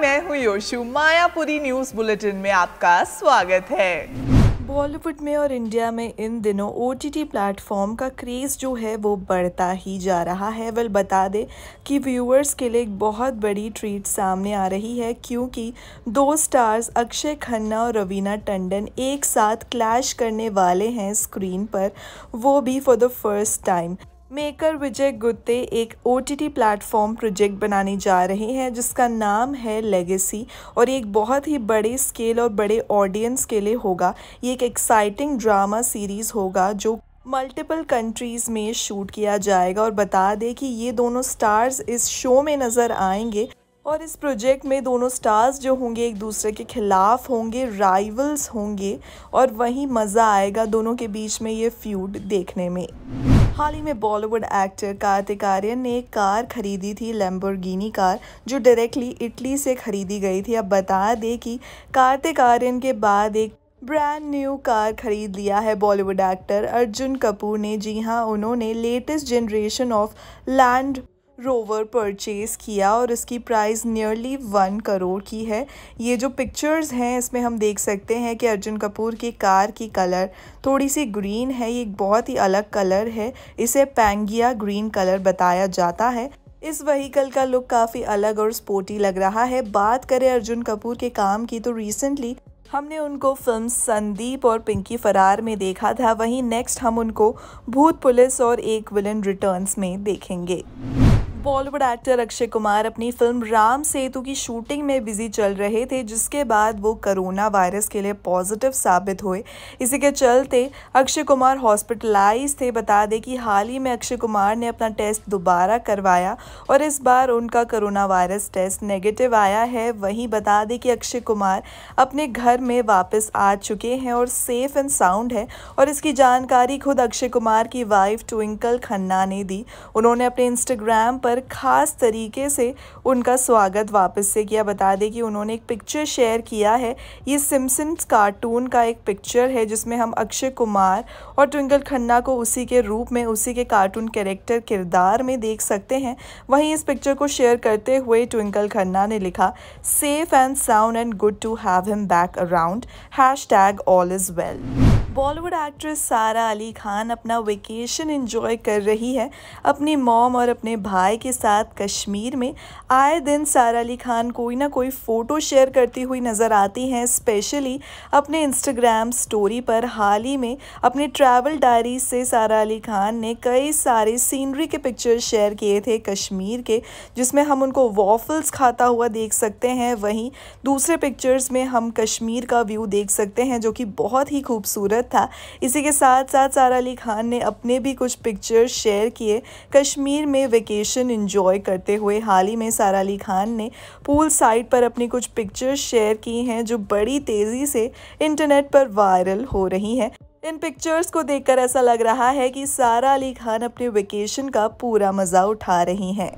मैं हूँ योशु Mayapuri news bulletin में आपका स्वागत है बॉलीवुड में और इंडिया में इन दिनों ओ टी प्लेटफॉर्म का क्रेज़ जो है वो बढ़ता ही जा रहा है वेल बता दें कि व्यूअर्स के लिए एक बहुत बड़ी ट्रीट सामने आ रही है क्योंकि दो स्टार्स अक्षय खन्ना और रवीना टंडन एक साथ क्लैश करने वाले हैं स्क्रीन पर वो भी for the first time maker Vijay Gutte एक ओ टी प्लेटफॉर्म प्रोजेक्ट बनाने जा रहे हैं जिसका नाम है लेगेसी और ये एक बहुत ही बड़े स्केल और बड़े ऑडियंस के लिए होगा ये एक एक्साइटिंग ड्रामा सीरीज़ होगा जो मल्टीपल कंट्रीज़ में शूट किया जाएगा और बता दें कि ये दोनों स्टार्स इस शो में नज़र आएंगे और इस प्रोजेक्ट में दोनों स्टार्स जो होंगे एक दूसरे के खिलाफ होंगे राइवल्स होंगे और वहीं मज़ा आएगा दोनों के बीच में ये फ्यूड देखने में हाल ही में बॉलीवुड एक्टर कार्तिक आर्यन ने एक कार खरीदी थी लैम्बोर्गिनी कार जो डायरेक्टली इटली से खरीदी गई थी अब बता दें कि कार्तिक आर्यन के बाद एक ब्रांड न्यू कार खरीद लिया है बॉलीवुड एक्टर अर्जुन कपूर ने जी हाँ उन्होंने latest generation of Land Rover purchase किया और इसकी प्राइस नियरली वन करोड़ की है ये जो पिक्चर्स हैं इसमें हम देख सकते हैं कि अर्जुन कपूर की कार की कलर थोड़ी सी ग्रीन है ये एक बहुत ही अलग कलर है इसे पैंगिया ग्रीन कलर बताया जाता है इस वहीकल का लुक काफ़ी अलग और स्पोर्टी लग रहा है बात करें अर्जुन कपूर के काम की तो रिसेंटली हमने उनको फिल्म संदीप और पिंकी फरार में देखा था वहीं नेक्स्ट हम उनको भूत पुलिस और एक विलन रिटर्न्स में देखेंगे बॉलीवुड एक्टर अक्षय कुमार अपनी फिल्म राम सेतु की शूटिंग में बिजी चल रहे थे जिसके बाद वो कोरोना वायरस के लिए पॉजिटिव साबित हुए इसी के चलते अक्षय कुमार हॉस्पिटलाइज थे बता दें कि हाल ही में अक्षय कुमार ने अपना टेस्ट दोबारा करवाया और इस बार उनका कोरोना वायरस टेस्ट नेगेटिव आया है वहीं बता दें कि अक्षय कुमार अपने घर में वापस आ चुके हैं और सेफ एंड साउंड है और इसकी जानकारी खुद अक्षय कुमार की वाइफ ट्विंकल खन्ना ने दी उन्होंने अपने इंस्टाग्राम पर पर ख़ास तरीके से उनका स्वागत वापस से किया बता दें कि उन्होंने एक पिक्चर शेयर किया है ये सिमसन्स कार्टून का एक पिक्चर है जिसमें हम अक्षय कुमार और ट्विंकल खन्ना को उसी के रूप में उसी के कार्टून कैरेक्टर किरदार में देख सकते हैं वहीं इस पिक्चर को शेयर करते हुए ट्विंकल खन्ना ने लिखा safe and sound and good to have him back around hashtag all is well Bollywood actress Sara Ali Khan अपना वेकेशन इन्जॉय कर रही है अपनी मॉम और अपने भाई के साथ कश्मीर में आए दिन सारा अली खान कोई ना कोई फ़ोटो शेयर करती हुई नज़र आती हैं स्पेशली अपने इंस्टाग्राम स्टोरी पर हाल ही में अपने ट्रैवल डायरी से सारा अली खान ने कई सारे सीनरी के पिक्चर्स शेयर किए थे कश्मीर के जिसमें हम उनको वॉफल्स खाता हुआ देख सकते हैं वहीं दूसरे पिक्चर्स में हम कश्मीर का व्यू देख सकते हैं जो कि बहुत ही खूबसूरत था इसी के साथ साथ सारा अली खान ने अपने भी कुछ पिक्चर्स शेयर किए कश्मीर में वेकेशन इन्जॉय करते हुए हाल ही में सारा अली खान ने पूल साइड पर अपनी कुछ पिक्चर्स शेयर की हैं जो बड़ी तेज़ी से इंटरनेट पर वायरल हो रही हैं इन पिक्चर्स को देखकर ऐसा लग रहा है कि सारा अली खान अपने वेकेशन का पूरा मज़ा उठा रही हैं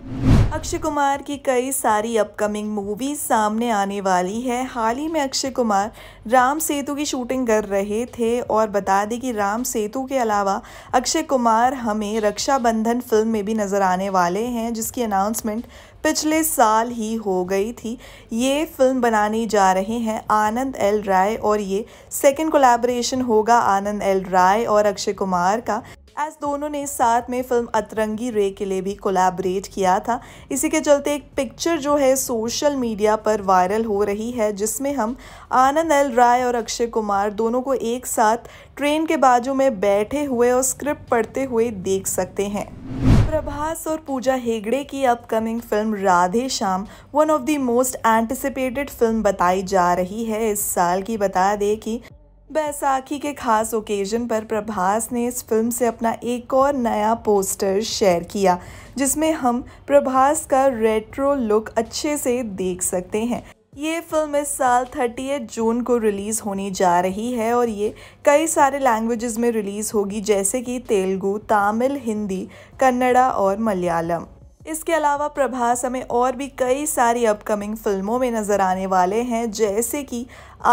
अक्षय कुमार की कई सारी अपकमिंग मूवीज सामने आने वाली है हाल ही में अक्षय कुमार राम सेतु की शूटिंग कर रहे थे और बता दें कि राम सेतु के अलावा अक्षय कुमार हमें रक्षाबंधन फिल्म में भी नज़र आने वाले हैं जिसकी अनाउंसमेंट पिछले साल ही हो गई थी ये फिल्म बनाने जा रहे हैं आनंद एल राय और ये सेकंड कोलैबोरेशन होगा आनंद एल राय और अक्षय कुमार का एज दोनों ने साथ में फिल्म अतरंगी रे के लिए भी कोलैबोरेट किया था इसी के चलते एक पिक्चर जो है सोशल मीडिया पर वायरल हो रही है जिसमें हम आनंद एल राय और अक्षय कुमार दोनों को एक साथ ट्रेन के बाजू में बैठे हुए और स्क्रिप्ट पढ़ते हुए देख सकते हैं प्रभास और पूजा हेगड़े की upcoming film Radhe Shyam one of the most anticipated film बताई जा रही है इस साल की बता दें कि बैसाखी के खास ओकेजन पर प्रभास ने इस फिल्म से अपना एक और नया पोस्टर शेयर किया जिसमें हम प्रभास का रेट्रो लुक अच्छे से देख सकते हैं ये फिल्म इस साल थर्टी जून को रिलीज़ होने जा रही है और ये कई सारे लैंग्वेजेस में रिलीज़ होगी जैसे कि तेलुगू तमिल हिंदी कन्नड़ा और मलयालम इसके अलावा प्रभास हमें और भी कई सारी अपकमिंग फिल्मों में नज़र आने वाले हैं जैसे कि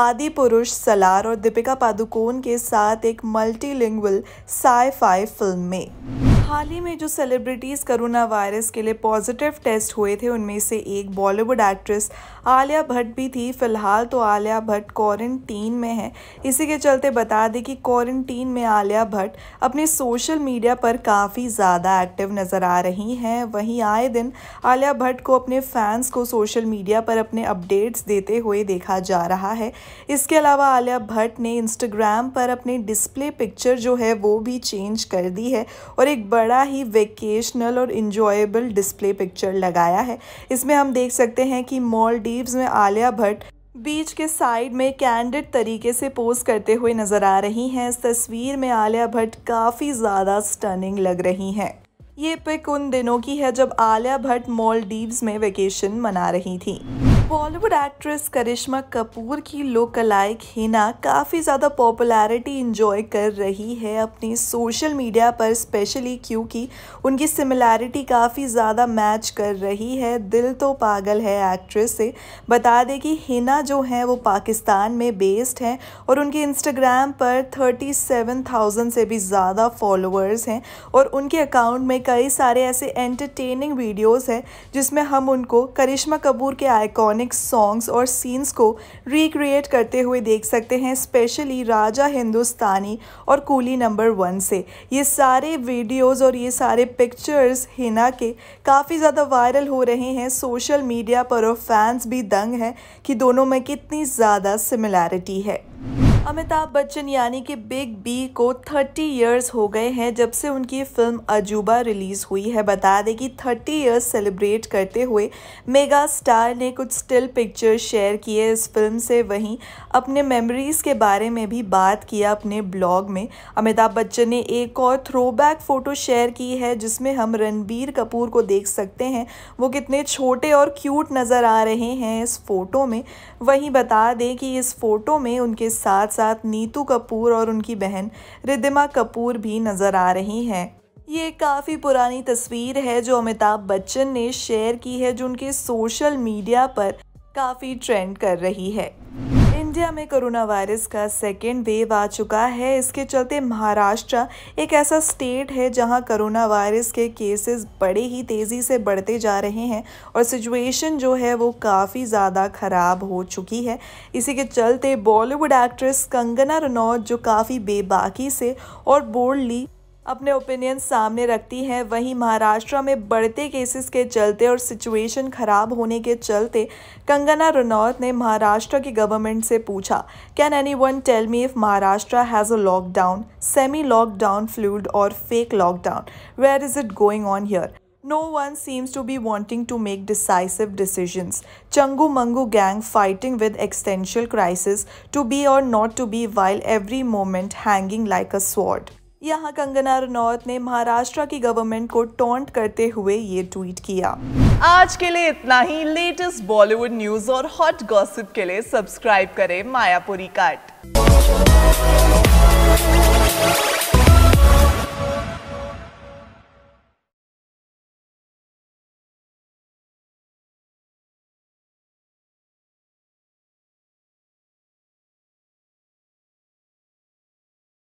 आदि पुरुष सलार और दीपिका पादुकोण के साथ एक मल्टीलिंगुअल साईफाई फिल्म में हाल ही में जो सेलिब्रिटीज़ कोरोना वायरस के लिए पॉजिटिव टेस्ट हुए थे उनमें से एक बॉलीवुड एक्ट्रेस आलिया भट्ट भी थी फिलहाल तो आलिया भट्ट क्वारंटीन में है इसी के चलते बता दें कि क्वारंटीन में आलिया भट्ट अपने सोशल मीडिया पर काफ़ी ज़्यादा एक्टिव नज़र आ रही हैं वहीं आए दिन आलिया भट्ट को अपने फैंस को सोशल मीडिया पर अपने अपडेट्स देते हुए देखा जा रहा है इसके अलावा आलिया भट्ट ने इंस्टाग्राम पर अपने डिस्प्ले पिक्चर जो है वो भी चेंज कर दी है और एक बड़ा ही वेकेशनल और इन्जॉयबल डिस्प्ले पिक्चर लगाया है इसमें हम देख सकते हैं कि मॉल डी स्लीव्स में आलिया भट्ट बीच के साइड में कैंडिड तरीके से पोज करते हुए नज़र आ रही हैं इस तस्वीर में आलिया भट्ट काफ़ी ज़्यादा स्टनिंग लग रही हैं ये पिक उन दिनों की है जब आलिया भट्ट मॉल में वेकेशन मना रही थी बॉलीवुड एक्ट्रेस करिश्मा कपूर की लोकलाइक हिना काफ़ी ज़्यादा पॉपुलैरिटी इंजॉय कर रही है अपने सोशल मीडिया पर स्पेशली क्योंकि उनकी सिमिलैरिटी काफ़ी ज़्यादा मैच कर रही है दिल तो पागल है एक्ट्रेस से बता दें कि हिना जो है वो पाकिस्तान में बेस्ड हैं और उनके इंस्टाग्राम पर थर्टी सेवन थाउजेंड से भी ज़्यादा फॉलोअर्स हैं और उनके अकाउंट में कई सारे ऐसे एंटरटेनिंग वीडियोज़ हैं जिसमें हम उनको करिश्मा कपूर के आइकॉन आइकॉनिक सॉन्ग्स और सीन्स को रिक्रिएट करते हुए देख सकते हैं स्पेशली राजा हिंदुस्तानी और कूली नंबर वन से ये सारे वीडियोस और ये सारे पिक्चर्स हिना के काफ़ी ज़्यादा वायरल हो रहे हैं सोशल मीडिया पर और फैंस भी दंग हैं कि दोनों में कितनी ज़्यादा सिमिलैरिटी है अमिताभ बच्चन यानी कि बिग बी को 30 इयर्स हो गए हैं जब से उनकी फिल्म अजूबा रिलीज़ हुई है बता दें कि 30 इयर्स सेलिब्रेट करते हुए मेगा स्टार ने कुछ स्टिल पिक्चर्स शेयर किए इस फिल्म से वहीं अपने मेमोरीज़ के बारे में भी बात किया अपने ब्लॉग में अमिताभ बच्चन ने एक और थ्रोबैक फ़ोटो शेयर की है जिसमें हम रणबीर कपूर को देख सकते हैं वो कितने छोटे और क्यूट नज़र आ रहे हैं इस फ़ोटो में वहीं बता दें कि इस फ़ोटो में उनके साथ साथ नीतू कपूर और उनकी बहन रिद्धिमा कपूर भी नज़र आ रही हैं ये काफ़ी पुरानी तस्वीर है जो अमिताभ बच्चन ने शेयर की है जो उनके सोशल मीडिया पर काफ़ी ट्रेंड कर रही है इंडिया में कोरोना वायरस का सेकेंड वेव आ चुका है इसके चलते महाराष्ट्र एक ऐसा स्टेट है जहां कोरोना वायरस के केसेस बड़े ही तेज़ी से बढ़ते जा रहे हैं और सिचुएशन जो है वो काफ़ी ज़्यादा ख़राब हो चुकी है इसी के चलते बॉलीवुड एक्ट्रेस कंगना रनौत जो काफ़ी बेबाकी से और बोल्डली अपने ओपिनियन सामने रखती हैं वहीं महाराष्ट्र में बढ़ते केसेस के चलते और सिचुएशन खराब होने के चलते कंगना रनौत ने महाराष्ट्र की गवर्नमेंट से पूछा can anyone tell me if Maharashtra has a lockdown semi lockdown fluid और fake lockdown where is it going on here No one seems to be wanting to make decisive decisions. Changu Mangu gang fighting with existential crisis to be or not to be while every moment hanging like a sword. यहाँ कंगना रनौत ने महाराष्ट्र की government को taunt करते हुए ये tweet किया आज के लिए इतना ही लेटेस्ट बॉलीवुड न्यूज और हॉट गॉसिप के लिए सब्सक्राइब करें मायापुरी काट